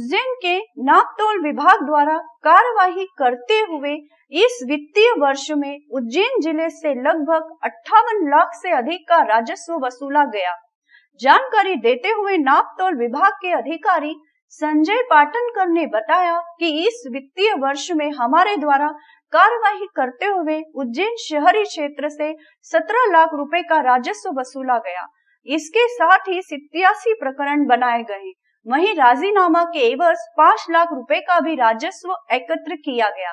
उज्जैन के नापतोल विभाग द्वारा कार्यवाही करते हुए इस वित्तीय वर्ष में उज्जैन जिले से लगभग अट्ठावन लाख से अधिक का राजस्व वसूला गया जानकारी देते हुए नापतोल विभाग के अधिकारी संजय पाटनकर ने बताया कि इस वित्तीय वर्ष में हमारे द्वारा कार्यवाही करते हुए उज्जैन शहरी क्षेत्र से 17 लाख रुपए का राजस्व वसूला गया इसके साथ ही सितयासी प्रकरण बनाए गए वहीं राजीनामा के एवज पांच लाख रुपए का भी राजस्व एकत्र किया गया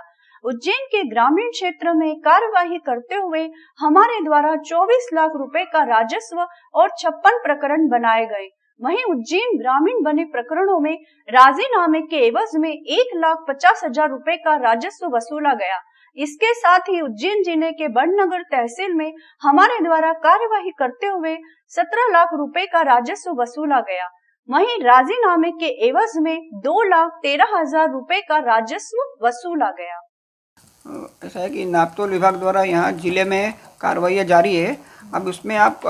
उज्जैन के ग्रामीण क्षेत्र में कार्यवाही करते हुए हमारे द्वारा 24 लाख रुपए का राजस्व और छप्पन प्रकरण बनाए गए वहीं उज्जैन ग्रामीण बने प्रकरणों में राजीनामे के एवज में एक लाख पचास हजार रूपए का राजस्व वसूला गया इसके साथ ही उज्जैन जिले के बड़नगर तहसील में हमारे द्वारा कार्यवाही करते हुए सत्रह लाख रुपए का राजस्व वसूला गया वहीं राजीनामे के एवज में दो लाख तेरह हजार रूपए का राजस्व वसूला गया ऐसा है कि नापतोल विभाग द्वारा यहाँ जिले में कार्रवाई जारी है अब उसमें आप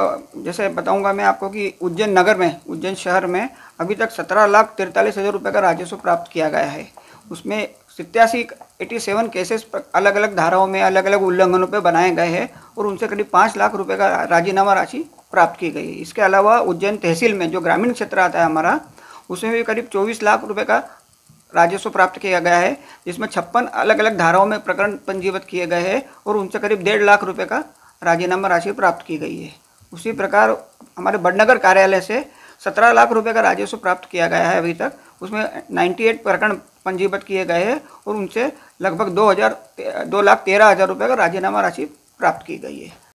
जैसे बताऊंगा मैं आपको कि उज्जैन नगर में उज्जैन शहर में अभी तक सत्रह लाख तिरतालीस हज़ार रुपये का राजस्व प्राप्त किया गया है उसमें सत्यासी एटी सेवन केसेस अलग अलग धाराओं में अलग अलग उल्लंघनों पर बनाए गए हैं और उनसे करीब पाँच लाख रुपये का राजीनामा राशि प्राप्त की गई इसके अलावा उज्जैन तहसील में जो ग्रामीण क्षेत्र आता है हमारा उसमें भी करीब चौबीस लाख रुपये का राजस्व प्राप्त किया गया है जिसमें छप्पन अलग अलग धाराओं में प्रकरण पंजीवृत किए गए हैं और उनसे करीब डेढ़ लाख रुपये का राजीनामा राशि प्राप्त की गई है उसी प्रकार हमारे बड़नगर कार्यालय से सत्रह लाख रुपये का राजस्व प्राप्त किया गया है अभी तक उसमें एट प्रकरण पंजीबद्ध किए गए हैं और उनसे लगभग दो हज़ार दो लाख तेरह हज़ार रुपये का राजीनामा राशि प्राप्त की गई है